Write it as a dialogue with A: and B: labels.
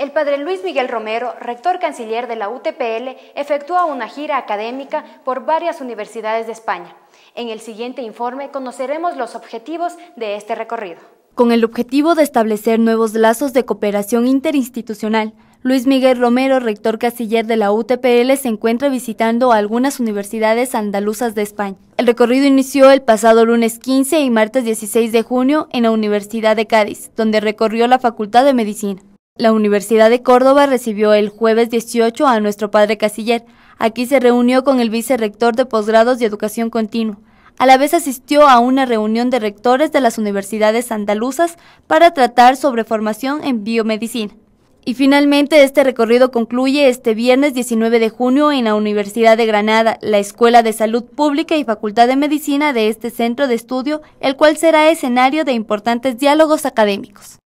A: El padre Luis Miguel Romero, rector canciller de la UTPL, efectúa una gira académica por varias universidades de España. En el siguiente informe conoceremos los objetivos de este recorrido.
B: Con el objetivo de establecer nuevos lazos de cooperación interinstitucional, Luis Miguel Romero, rector canciller de la UTPL, se encuentra visitando algunas universidades andaluzas de España. El recorrido inició el pasado lunes 15 y martes 16 de junio en la Universidad de Cádiz, donde recorrió la Facultad de Medicina. La Universidad de Córdoba recibió el jueves 18 a nuestro padre Casiller. Aquí se reunió con el vicerrector de posgrados y educación continua. A la vez asistió a una reunión de rectores de las universidades andaluzas para tratar sobre formación en biomedicina. Y finalmente este recorrido concluye este viernes 19 de junio en la Universidad de Granada, la Escuela de Salud Pública y Facultad de Medicina de este centro de estudio, el cual será escenario de importantes diálogos académicos.